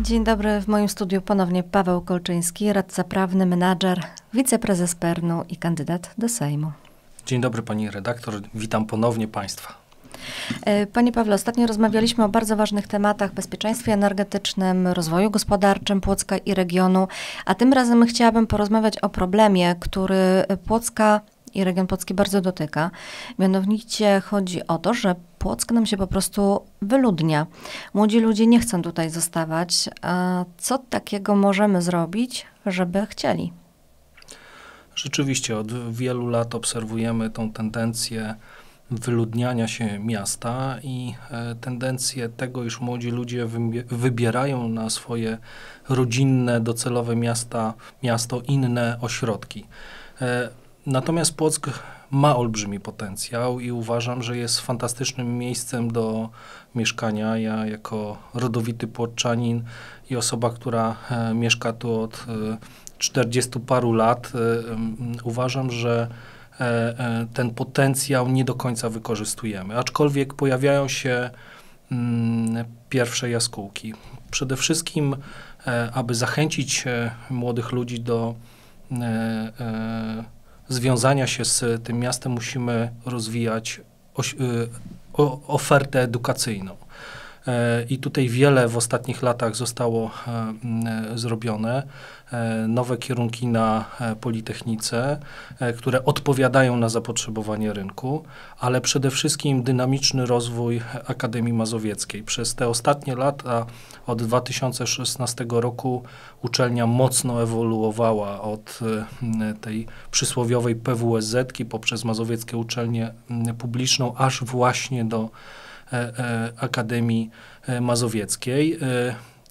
Dzień dobry, w moim studiu ponownie Paweł Kolczyński, radca prawny, menadżer, wiceprezes Pernu i kandydat do Sejmu. Dzień dobry pani redaktor, witam ponownie państwa. E, panie Pawle, ostatnio rozmawialiśmy o bardzo ważnych tematach bezpieczeństwie energetycznym, rozwoju gospodarczym Płocka i regionu, a tym razem chciałabym porozmawiać o problemie, który Płocka i region Płocki bardzo dotyka. Mianowicie chodzi o to, że Płock nam się po prostu wyludnia. Młodzi ludzie nie chcą tutaj zostawać. A co takiego możemy zrobić, żeby chcieli? Rzeczywiście, od wielu lat obserwujemy tą tendencję wyludniania się miasta i e, tendencję tego, iż młodzi ludzie wybierają na swoje rodzinne, docelowe miasta, miasto inne ośrodki. E, Natomiast Płock ma olbrzymi potencjał i uważam, że jest fantastycznym miejscem do mieszkania. Ja jako rodowity płoczanin i osoba, która e, mieszka tu od 40 e, paru lat, e, uważam, że ten potencjał nie do końca wykorzystujemy. Aczkolwiek pojawiają się mm, pierwsze jaskółki. Przede wszystkim, aby zachęcić młodych ludzi do związania się z tym miastem musimy rozwijać oś, y, ofertę edukacyjną. E, I tutaj wiele w ostatnich latach zostało e, zrobione. E, nowe kierunki na Politechnice, które odpowiadają na zapotrzebowanie rynku, ale przede wszystkim dynamiczny rozwój Akademii Mazowieckiej. Przez te ostatnie lata, od 2016 roku, uczelnia mocno ewoluowała od tej przysłowiowej PWSZ poprzez Mazowieckie Uczelnię Publiczną, aż właśnie do E, e, Akademii e, Mazowieckiej.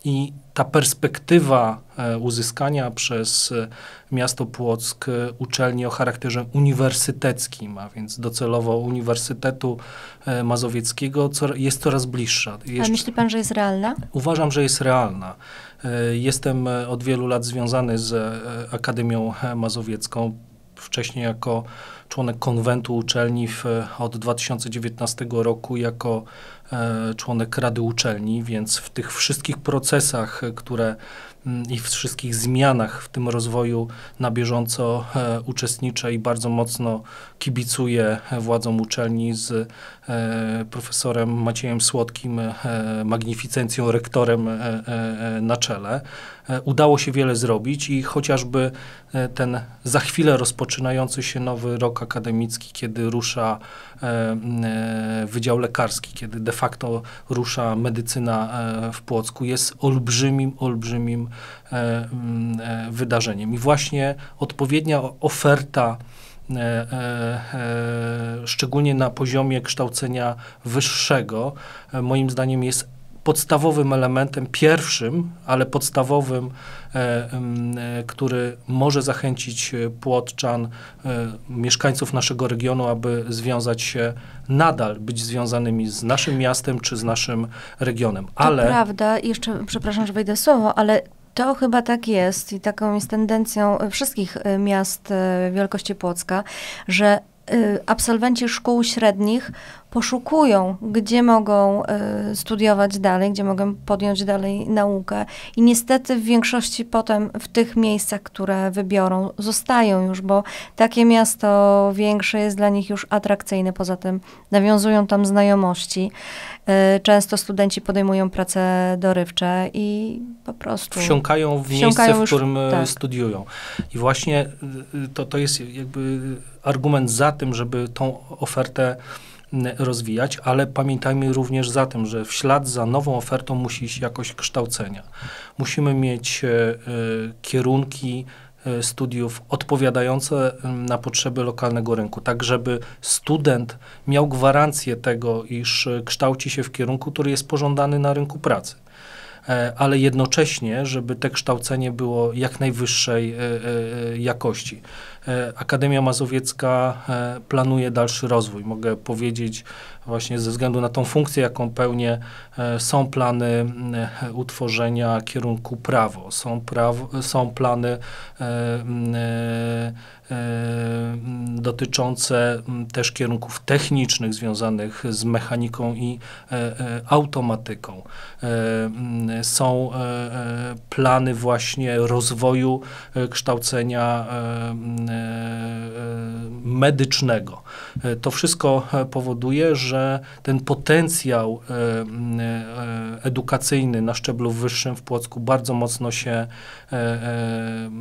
I ta perspektywa uzyskania przez miasto Płock uczelni o charakterze uniwersyteckim, a więc docelowo Uniwersytetu Mazowieckiego, jest coraz bliższa. Jeszcze... A myśli pan, że jest realna? Uważam, że jest realna. Jestem od wielu lat związany z Akademią Mazowiecką wcześniej jako członek konwentu uczelni w, od 2019 roku jako e, członek Rady Uczelni, więc w tych wszystkich procesach, które Mm, i w wszystkich zmianach w tym rozwoju na bieżąco e, uczestniczę i bardzo mocno kibicuję e, władzom uczelni z e, profesorem Maciejem Słodkim, e, magnificencją rektorem e, e, na czele. Udało się wiele zrobić i chociażby ten za chwilę rozpoczynający się nowy rok akademicki, kiedy rusza Wydział Lekarski, kiedy de facto rusza medycyna w Płocku, jest olbrzymim, olbrzymim E, mm, e, wydarzeniem. I właśnie odpowiednia oferta e, szczególnie na poziomie kształcenia wyższego, moim zdaniem jest podstawowym elementem, pierwszym, ale podstawowym, mm, który może zachęcić Płotczan, mieszkańców naszego regionu, aby związać się nadal, być związanymi z naszym miastem czy z naszym regionem. Ale... To prawda, jeszcze przepraszam, że wejdę słowo, ale to chyba tak jest i taką jest tendencją e, wszystkich e, miast e, wielkości Płocka, że absolwenci szkół średnich poszukują, gdzie mogą y, studiować dalej, gdzie mogą podjąć dalej naukę. I niestety w większości potem w tych miejscach, które wybiorą, zostają już, bo takie miasto większe jest dla nich już atrakcyjne. Poza tym nawiązują tam znajomości. Y, często studenci podejmują prace dorywcze i po prostu. Wsiąkają w wsiąkają miejsce, w którym e, tak. studiują. I właśnie y, y, to, to jest jakby argument za tym, żeby tą ofertę rozwijać, ale pamiętajmy również za tym, że w ślad za nową ofertą musi iść jakość kształcenia. Musimy mieć y, kierunki y, studiów odpowiadające y, na potrzeby lokalnego rynku, tak żeby student miał gwarancję tego, iż kształci się w kierunku, który jest pożądany na rynku pracy ale jednocześnie, żeby to kształcenie było jak najwyższej jakości. E, Akademia Mazowiecka e, planuje dalszy rozwój. Mogę powiedzieć właśnie ze względu na tą funkcję, jaką pełnię, e, są plany utworzenia kierunku prawo, są, prawo, są plany dotyczące też kierunków technicznych związanych z mechaniką i automatyką. Są plany właśnie rozwoju kształcenia E, e, medycznego. E, to wszystko powoduje, że ten potencjał edukacyjny na szczeblu wyższym w Płocku bardzo mocno się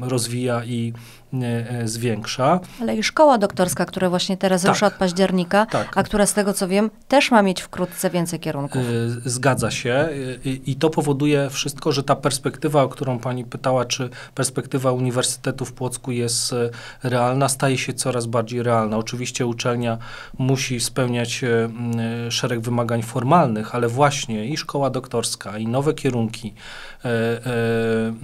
rozwija i E, e, zwiększa. Ale i szkoła doktorska, która właśnie teraz tak, rusza od października, tak. a która z tego co wiem, też ma mieć wkrótce więcej kierunków. E, zgadza się I, i to powoduje wszystko, że ta perspektywa, o którą pani pytała, czy perspektywa Uniwersytetu w Płocku jest realna, staje się coraz bardziej realna. Oczywiście uczelnia musi spełniać szereg wymagań formalnych, ale właśnie i szkoła doktorska, i nowe kierunki, E, e,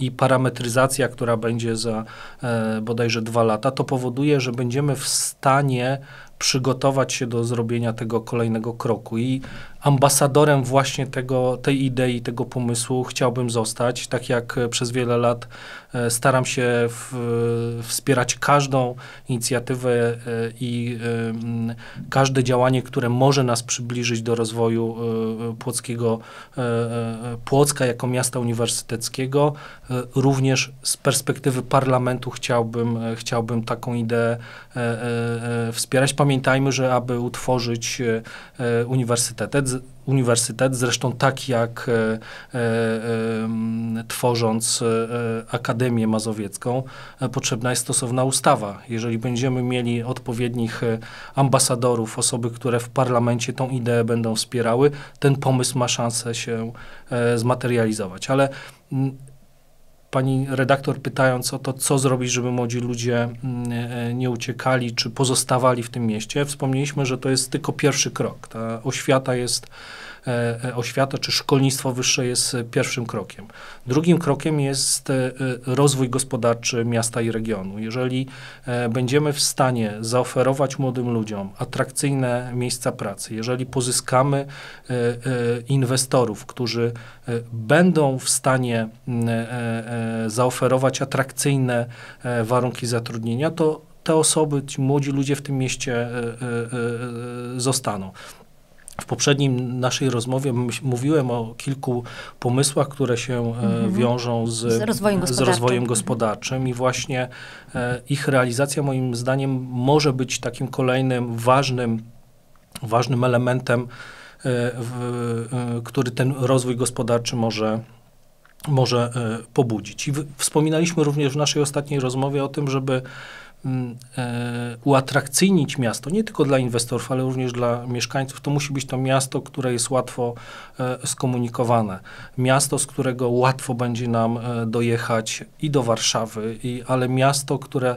i parametryzacja, która będzie za e, bodajże dwa lata, to powoduje, że będziemy w stanie przygotować się do zrobienia tego kolejnego kroku. I ambasadorem właśnie tego, tej idei, tego pomysłu chciałbym zostać. Tak jak e, przez wiele lat e, staram się w, e, wspierać każdą inicjatywę i każde działanie, które może nas przybliżyć do rozwoju płockiego, Płocka jako miasta uniwersyteckiego. Również z perspektywy parlamentu chciałbym, chciałbym taką ideę wspierać. Pamiętajmy, że aby utworzyć uniwersytet, uniwersytet, zresztą tak jak e, e, tworząc e, e, Akademię Mazowiecką, e, potrzebna jest stosowna ustawa. Jeżeli będziemy mieli odpowiednich ambasadorów, osoby, które w parlamencie tą ideę będą wspierały, ten pomysł ma szansę się zmaterializować. Ale pani redaktor pytając o to, co zrobić, żeby młodzi ludzie mm, e, nie uciekali czy pozostawali w tym mieście, wspomnieliśmy, że to jest tylko pierwszy krok. Ta oświata jest E, e, oświata czy szkolnictwo wyższe jest e, pierwszym krokiem. Drugim krokiem jest rozwój gospodarczy miasta i regionu. Jeżeli będziemy w stanie zaoferować młodym ludziom atrakcyjne miejsca pracy, jeżeli pozyskamy inwestorów, którzy będą w stanie zaoferować atrakcyjne warunki zatrudnienia, to te osoby, ci młodzi ludzie w tym mieście zostaną. W poprzednim naszej rozmowie mówiłem o kilku pomysłach, które się e, mhm. wiążą z, z, rozwojem z, rozwojem mhm. gospodarczym i właśnie e, ich realizacja moim zdaniem może być takim kolejnym ważnym, ważnym elementem, e, w, który ten rozwój gospodarczy może, może pobudzić. I w, wspominaliśmy również w naszej ostatniej rozmowie o tym, żeby Mm, e, uatrakcyjnić miasto, nie tylko dla inwestorów, ale również dla mieszkańców, to musi być to miasto, które jest łatwo e, skomunikowane. Miasto, z którego łatwo będzie nam e, dojechać i do Warszawy, i, ale miasto, które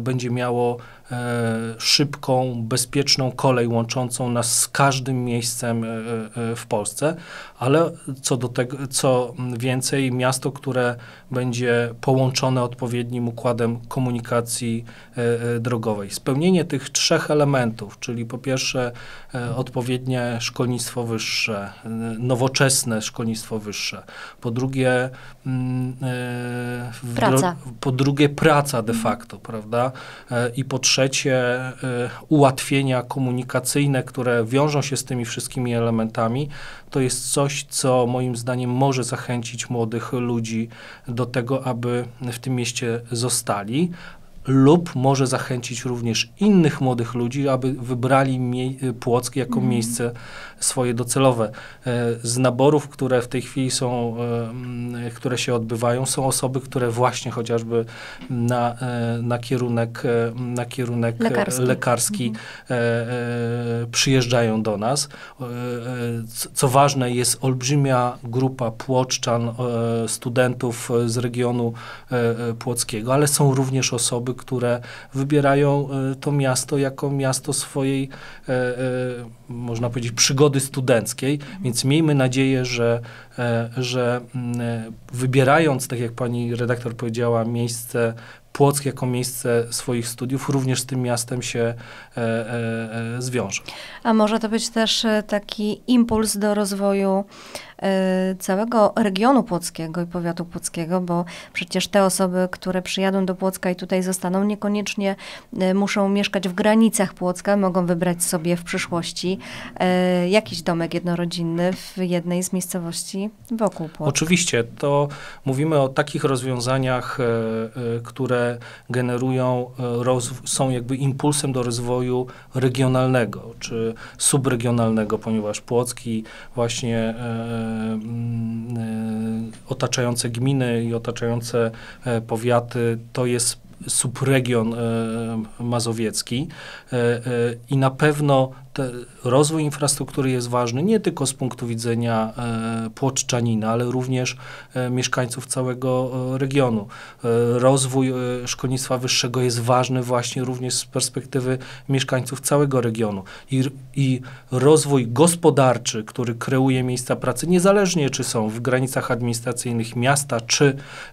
będzie miało E, szybką, bezpieczną kolej łączącą nas z każdym miejscem e, e, w Polsce, ale co, do tego, co więcej, miasto, które będzie połączone odpowiednim układem komunikacji drogowej. Spełnienie tych trzech elementów, czyli po pierwsze odpowiednie szkolnictwo wyższe, nowoczesne szkolnictwo wyższe, po drugie mm, praca, po drugie praca de facto, prawda, i po trzecie trzecie y, ułatwienia komunikacyjne, które wiążą się z tymi wszystkimi elementami, to jest coś, co moim zdaniem może zachęcić młodych ludzi do tego, aby w tym mieście zostali, lub może zachęcić również innych młodych ludzi, aby wybrali Płock jako mm. miejsce swoje docelowe. E, z naborów, które w tej chwili są, e, które się odbywają, są osoby, które właśnie chociażby na, e, na kierunek, na kierunek lekarski, lekarski mm. przyjeżdżają do nas. Co ważne, jest olbrzymia grupa płoczczan, studentów z regionu płockiego, ale są również osoby, które wybierają e, to miasto jako miasto swojej, e, e, można powiedzieć, przygody studenckiej. Więc miejmy nadzieję, że, że mm, wybierając, tak jak pani redaktor powiedziała, miejsce Płock jako miejsce swoich studiów również z tym miastem się e, e, zwiąże. A może to być też taki impuls do rozwoju Y, całego regionu płockiego i powiatu płockiego, bo przecież te osoby, które przyjadą do Płocka i tutaj zostaną, niekoniecznie y, muszą mieszkać w granicach Płocka, mogą wybrać sobie w przyszłości y, jakiś domek jednorodzinny w jednej z miejscowości wokół Płocka. Oczywiście, to mówimy o takich rozwiązaniach, e, e, które generują, e, są jakby impulsem do rozwoju regionalnego czy subregionalnego, ponieważ Płocki właśnie Mm, e, otaczające gminy i otaczające e, powiaty, to jest subregion e, mazowiecki i na pewno te, rozwój infrastruktury jest ważny nie tylko z punktu widzenia e, Płoczczanina, ale również e, mieszkańców całego e, regionu. E, rozwój e, szkolnictwa wyższego jest ważny właśnie również z perspektywy mieszkańców całego regionu. I, I rozwój gospodarczy, który kreuje miejsca pracy, niezależnie czy są w granicach administracyjnych miasta, czy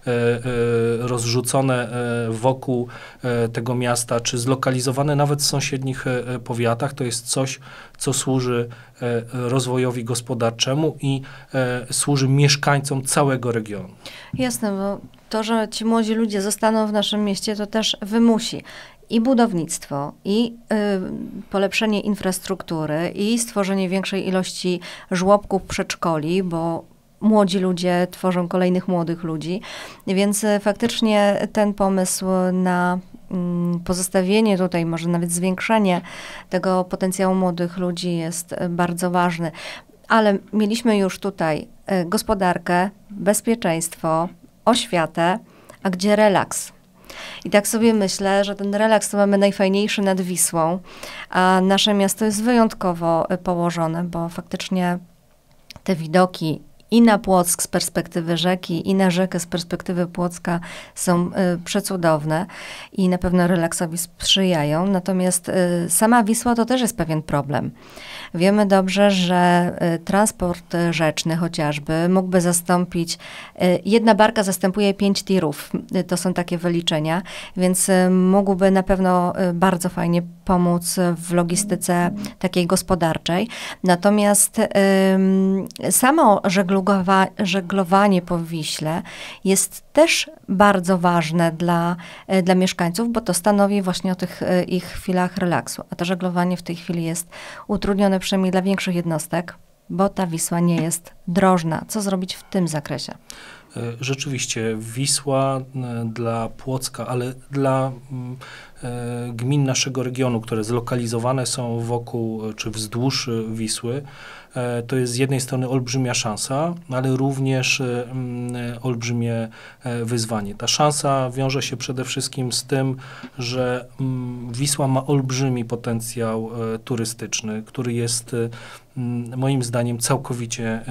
e, e, rozrzucone wokół tego miasta, czy zlokalizowane nawet w sąsiednich powiatach, to jest coś, co służy e, rozwojowi gospodarczemu i e, służy mieszkańcom całego regionu. Jasne, bo to, że ci młodzi ludzie zostaną w naszym mieście, to też wymusi i budownictwo, i y, polepszenie infrastruktury, i stworzenie większej ilości żłobków, przedszkoli, bo młodzi ludzie tworzą kolejnych młodych ludzi. Więc y, faktycznie ten pomysł na Mm, pozostawienie tutaj, może nawet zwiększenie tego potencjału młodych ludzi jest e, bardzo ważne. Ale mieliśmy już tutaj e, gospodarkę, bezpieczeństwo, oświatę, a gdzie relaks? I tak sobie myślę, że ten relaks to mamy najfajniejszy nad Wisłą, a nasze miasto jest wyjątkowo e, położone, bo faktycznie te widoki, i na Płock z perspektywy rzeki, i na rzekę z perspektywy Płocka są y, przecudowne i na pewno relaksowi sprzyjają. Natomiast y, sama Wisła to też jest pewien problem. Wiemy dobrze, że y, transport y, rzeczny chociażby mógłby zastąpić, y, jedna barka zastępuje pięć tirów. Y, to są takie wyliczenia, więc mógłby na pewno bardzo fajnie pomóc w logistyce takiej gospodarczej. Natomiast samo żeglowanie żeglowa, żeglowanie po Wiśle jest też bardzo ważne dla, e, dla mieszkańców, bo to stanowi właśnie o tych e, ich chwilach relaksu. A to żeglowanie w tej chwili jest utrudnione przynajmniej dla większych jednostek bo ta Wisła nie jest drożna. Co zrobić w tym zakresie? E, rzeczywiście, Wisła e, dla Płocka, ale dla mm, e, gmin naszego regionu, które zlokalizowane są wokół czy wzdłuż Wisły, to jest z jednej strony olbrzymia szansa, ale również mm, olbrzymie wyzwanie. Ta szansa wiąże się przede wszystkim z tym, że mm, Wisła ma olbrzymi potencjał turystyczny, który jest Mm, moim zdaniem całkowicie e,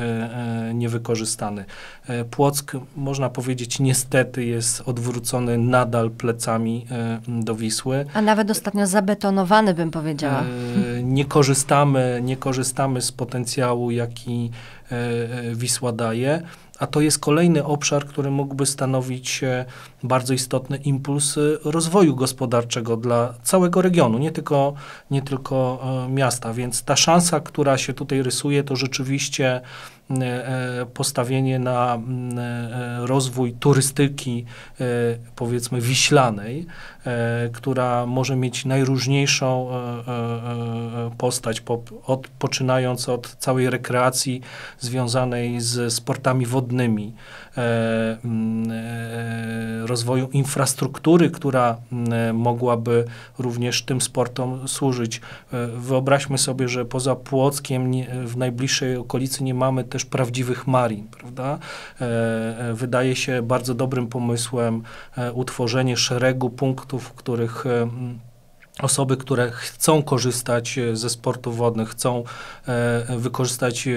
e, niewykorzystany. E, Płock, można powiedzieć, niestety jest odwrócony nadal plecami do Wisły. A nawet ostatnio zabetonowany, bym powiedziała. Nie korzystamy, nie korzystamy z potencjału, jaki E, e, Wisła daje, a to jest kolejny obszar, który mógłby stanowić e, bardzo istotny impuls rozwoju gospodarczego dla całego regionu, nie tylko, nie tylko miasta. Więc ta szansa, która się tutaj rysuje, to rzeczywiście E, e, postawienie na e, rozwój turystyki, powiedzmy, wiślanej, która może mieć najróżniejszą postać, od, poczynając od całej rekreacji związanej z sportami wodnymi, rozwoju infrastruktury, która mm, mogłaby również tym sportom służyć. E, wyobraźmy sobie, że poza Płockiem w najbliższej okolicy nie mamy też prawdziwych marin, prawda? E, e, wydaje się bardzo dobrym pomysłem utworzenie szeregu punktów, w których osoby, które chcą korzystać ze sportów wodnych, chcą e, wykorzystać e,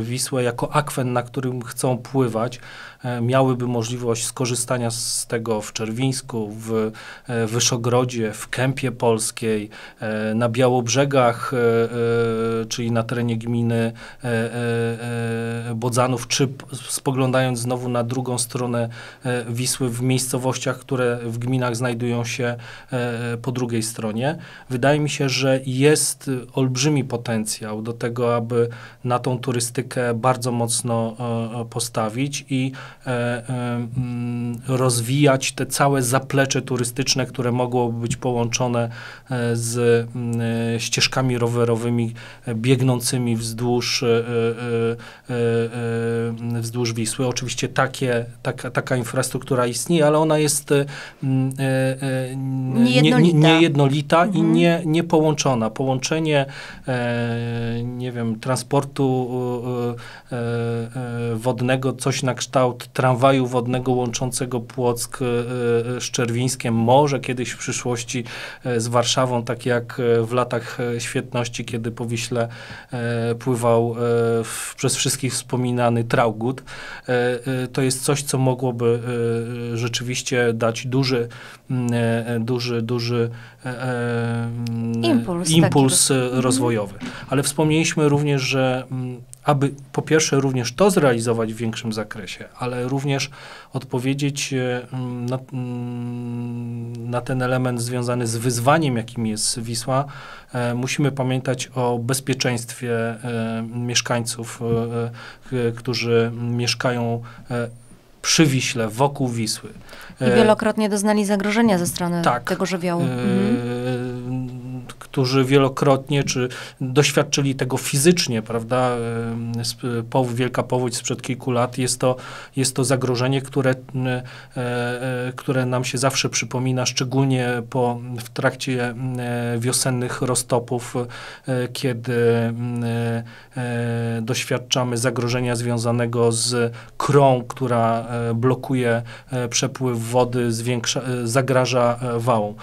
Wisłę jako akwen, na którym chcą pływać, E, miałyby możliwość skorzystania z tego w Czerwińsku, w e, Wyszogrodzie, w Kępie Polskiej, e, na Białobrzegach, czyli na terenie gminy Bodzanów, czy spoglądając znowu na drugą stronę Wisły w miejscowościach, które w gminach znajdują się po drugiej stronie. Wydaje mi się, że jest olbrzymi potencjał do tego, aby na tą turystykę bardzo mocno postawić i E, e, mm, rozwijać te całe zaplecze turystyczne, które mogłoby być połączone e, z mm, ścieżkami rowerowymi biegnącymi wzdłuż, wzdłuż Wisły. Oczywiście takie, taka, taka infrastruktura istnieje, ale ona jest niejednolita, niejednolita mhm. i nie, nie połączona. Połączenie nie wiem, transportu wodnego, coś na kształt od tramwaju wodnego łączącego Płock e, e, z Czerwińskiem, może kiedyś w przyszłości e, z Warszawą, tak jak w latach świetności, kiedy po Wiśle pływał przez wszystkich wspominany Traugut. To jest coś, co mogłoby rzeczywiście dać duży, duży, duży impuls, impuls rozwojowy. Mhm. Ale wspomnieliśmy również, że aby po pierwsze również to zrealizować w większym zakresie, ale również odpowiedzieć e, na, mm, na, ten element związany z wyzwaniem, jakim jest Wisła, e, musimy pamiętać o bezpieczeństwie e, mieszkańców, którzy mieszkają przy Wiśle, wokół Wisły. I wielokrotnie doznali zagrożenia ze strony tak, tego żywiołu. Mhm którzy wielokrotnie czy doświadczyli tego fizycznie, prawda? Pow, wielka powódź sprzed kilku lat jest to, jest to zagrożenie, które, e, e, które nam się zawsze przypomina, szczególnie po, w trakcie e, wiosennych roztopów, kiedy doświadczamy zagrożenia związanego z krą, która blokuje przepływ wody, zwiększa, zagraża wałom.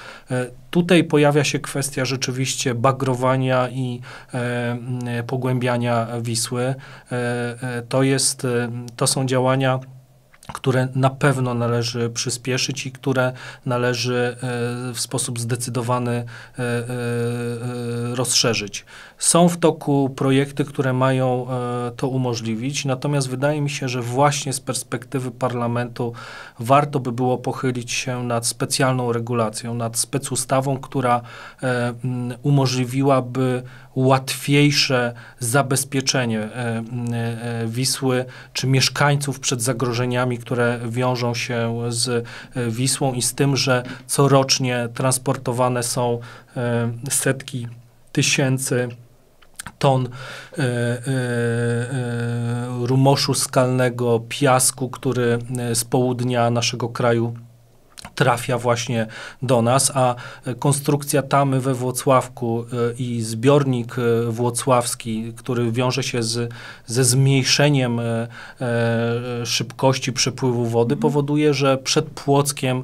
Tutaj pojawia się kwestia rzeczywiście bagrowania i e, pogłębiania Wisły. E, e to, jest, e, to są działania które na pewno należy przyspieszyć i które należy e, w sposób zdecydowany rozszerzyć. Są w toku projekty, które mają e, to umożliwić, natomiast wydaje mi się, że właśnie z perspektywy parlamentu warto by było pochylić się nad specjalną regulacją, nad specustawą, która e, umożliwiłaby łatwiejsze zabezpieczenie e, Wisły czy mieszkańców przed zagrożeniami, które wiążą się z Wisłą i z tym, że corocznie transportowane są setki tysięcy ton yy, rumoszu skalnego, piasku, który z południa naszego kraju trafia właśnie do nas, a konstrukcja tamy we Włocławku i zbiornik włocławski, który wiąże się z, ze zmniejszeniem szybkości przepływu wody, mhm. powoduje, że przed Płockiem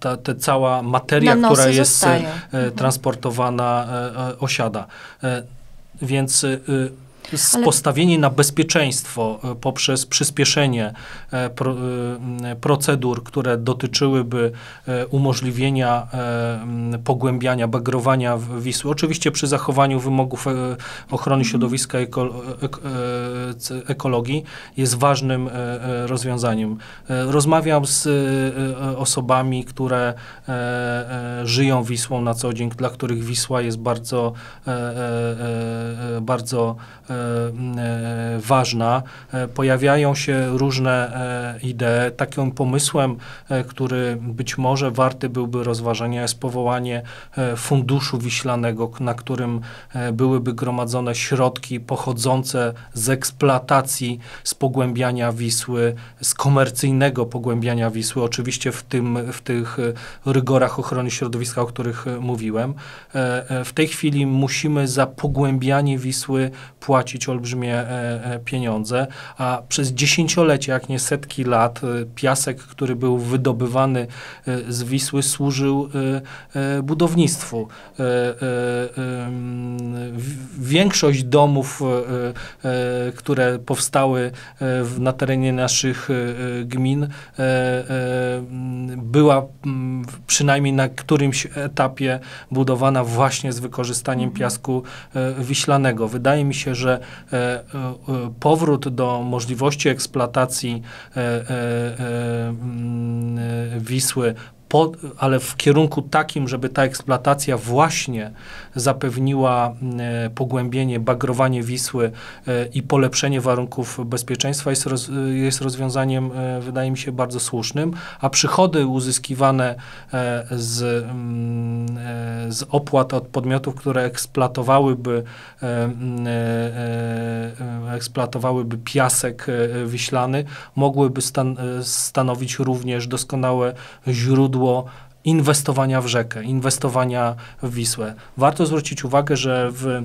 ta, ta cała materia, która jest zostaje. E, mhm. transportowana, e, e, osiada. Więc ale... postawienie na bezpieczeństwo e, poprzez przyspieszenie e, e, procedur, które dotyczyłyby umożliwienia pogłębiania, bagrowania Wisły. Oczywiście przy zachowaniu wymogów ochrony mhm. środowiska ekologii jest ważnym rozwiązaniem. Rozmawiam z osobami, które żyją Wisłą na co dzień, dla których Wisła jest bardzo, bardzo E, ważna. E, pojawiają się różne e, idee. Takim pomysłem, który być może warty byłby rozważenia, jest powołanie funduszu wiślanego, na którym byłyby gromadzone środki pochodzące z eksploatacji, z pogłębiania Wisły, z komercyjnego pogłębiania Wisły, oczywiście w, tym, w tych rygorach ochrony środowiska, o których mówiłem. W tej chwili musimy za pogłębianie Wisły płacić płacić olbrzymie e, e, pieniądze, a przez dziesięciolecia, jak nie setki lat, e, piasek, który był wydobywany z Wisły, służył budownictwu. Większość domów, które powstały na terenie naszych gmin, była przynajmniej na którymś etapie budowana właśnie z wykorzystaniem mhm. piasku wiślanego. Wydaje mi się, że że e, e, powrót do możliwości eksploatacji e, mm, Wisły po, ale w kierunku takim, żeby ta eksploatacja właśnie zapewniła e, pogłębienie, bagrowanie Wisły e, i polepszenie warunków bezpieczeństwa jest, roz, e, jest rozwiązaniem, wydaje mi się, bardzo słusznym, a przychody uzyskiwane z, mm, z opłat od podmiotów, które eksploatowałyby, mm, eksploatowałyby piasek wiślany, mogłyby stan, stanowić również doskonałe źródło inwestowania w rzekę, inwestowania w Wisłę. Warto zwrócić uwagę, że w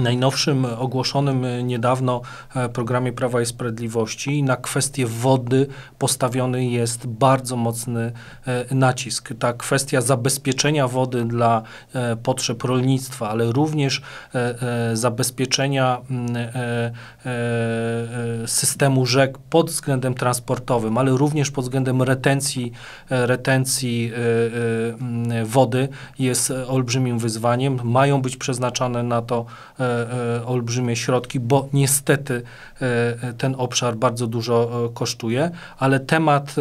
najnowszym e, ogłoszonym e, niedawno e, programie Prawa i Sprawiedliwości na kwestię wody postawiony jest bardzo mocny nacisk. Ta kwestia zabezpieczenia wody dla potrzeb rolnictwa, ale również zabezpieczenia systemu rzek pod względem transportowym, ale również pod względem retencji, retencji wody jest olbrzymim wyzwaniem. Mają być przeznaczane na to E, e, olbrzymie środki, bo niestety e, ten obszar bardzo dużo kosztuje, ale temat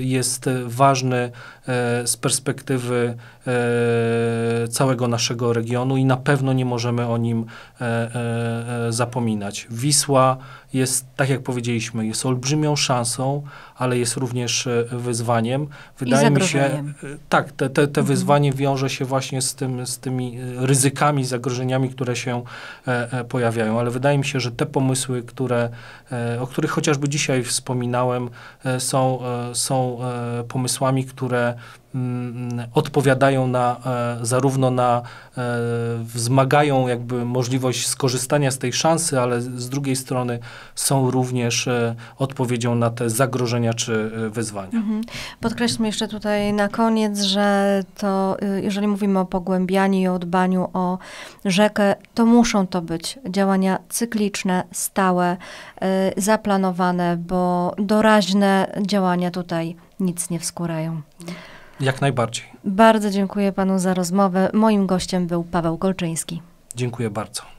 jest ważny E, z perspektywy e, całego naszego regionu i na pewno nie możemy o nim e, zapominać. Wisła jest, tak jak powiedzieliśmy, jest olbrzymią szansą, ale jest również wyzwaniem. Wydaje mi się, tak, te, te, te mhm. wyzwanie wiąże się właśnie z, tym, z tymi ryzykami, zagrożeniami, które się pojawiają, ale wydaje mi się, że te pomysły, które, o których chociażby dzisiaj wspominałem, są, są pomysłami, które Mm, odpowiadają na, e, zarówno na, e, wzmagają jakby możliwość skorzystania z tej szansy, ale z drugiej strony są również e, odpowiedzią na te zagrożenia czy wyzwania. Mhm. Podkreślmy jeszcze tutaj na koniec, że to, y, jeżeli mówimy o pogłębianiu i o dbaniu o rzekę, to muszą to być działania cykliczne, stałe, y, zaplanowane, bo doraźne działania tutaj nic nie wskurają. Jak najbardziej. Bardzo dziękuję panu za rozmowę. Moim gościem był Paweł Kolczyński. Dziękuję bardzo.